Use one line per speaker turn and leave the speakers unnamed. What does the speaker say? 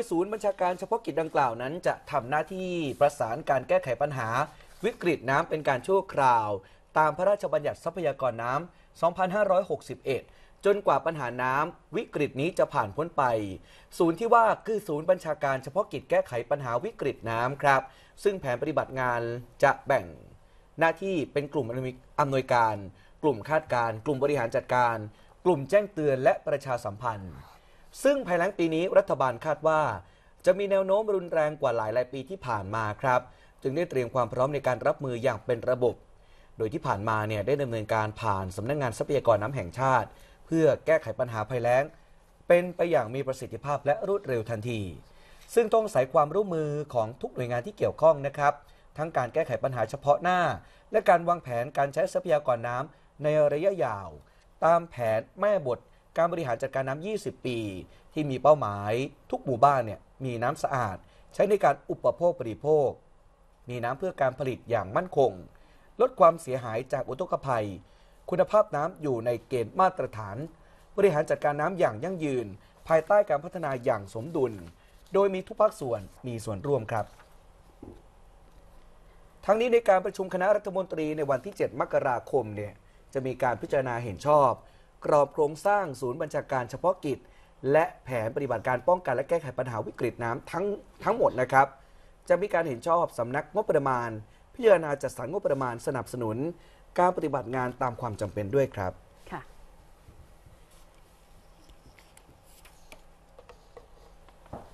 ยศูนย์บัญชาการเฉพาะกิจดังกล่าวนั้นจะทำหน้าที่ประสานการแก้ไขปัญหา วิกฤตน้ำเป็นการชั่วคราวตามพระราชบัญญัติทรัพยากรน้ำ2561 จนกว่าปัญหาน้ำวิกฤตนี้จะผ่านพ้นไป ศูนย์ที่ว่าคือศูนย์บัญชาการเฉพาะกิจแก้ไขปัญหาวิกฤตน้ำครับ ซึ่งแผนปฏิบัติงานจะแบ่ง หน้าที่เป็นกลุ่มอำนวยการ กลุ่มคาดการ กลุ่มบริหารจัดการ กลุ่มแจ้งเตือนและประชาสัมพันธ์ซึ่งภายหลังปีนี้รัฐบาลคาดว่า จะมีแนวโน้มรุนแรงกว่าหลายหลายปีที่ผ่านมาครับจึงได้เตรียมความพร้อมในการรับมืออย่างเป็นระบบ โดยที่ผ่านมาเนี่ยได้ดำเนินการผ่านสำนักงงานทรัพยากรน้ำแห่งชาติ เพื่อแก้ไขปัญหาภัยแล้ง เป็นไปอย่างมีประสิทธิภาพและรวดเร็วทันที ซึ่งต้องใส่ความร่วมมือของทุกหน่วยงานที่เกี่ยวข้องนะครับทั้งการแก้ไขปัญหาเฉพาะหน้า และการวางแผนการใช้ทรัพยากรน้ำในระยะยาว ตามแผนแม่บทการบริหารจัดการน้ำ 20 ปีที่มีเป้าหมาย ทุกหมู่บ้านเนี่ยมีน้ำสะอาดใช้ในการอุปโภคบริโภค มีน้ำเพื่อการผลิตอย่างมั่นคง ลดความเสียหายจากอุทกภัย คุณภาพน้ำอยู่ในเกณฑ์มาตรฐาน บริหารจัดการน้ำอย่างยั่งยืน ภายใต้การพัฒนาอย่างสมดุล โดยมีทุกภาคส่วนมีส่วนร่วมครับ ทั้งนี้ในการประชุมคณะรัฐมนตรีในวันที่ 7 มกราคมเนี่ยจะมีการพิจารณาเห็นชอบกรอบโครงสร้างศูนย์บัญชาการเฉพาะกิจ และแผนปฏิบัติการป้องกันและแก้ไขปัญหาวิกฤตน้ำทั้งทั้งหมดนะครับ จะมีการเห็นชอบสำนักงบประมาณพิจารณาจัดสรรงบประมาณสนับสนุน การปฏิบัติงานตามความจำเป็นด้วยครับ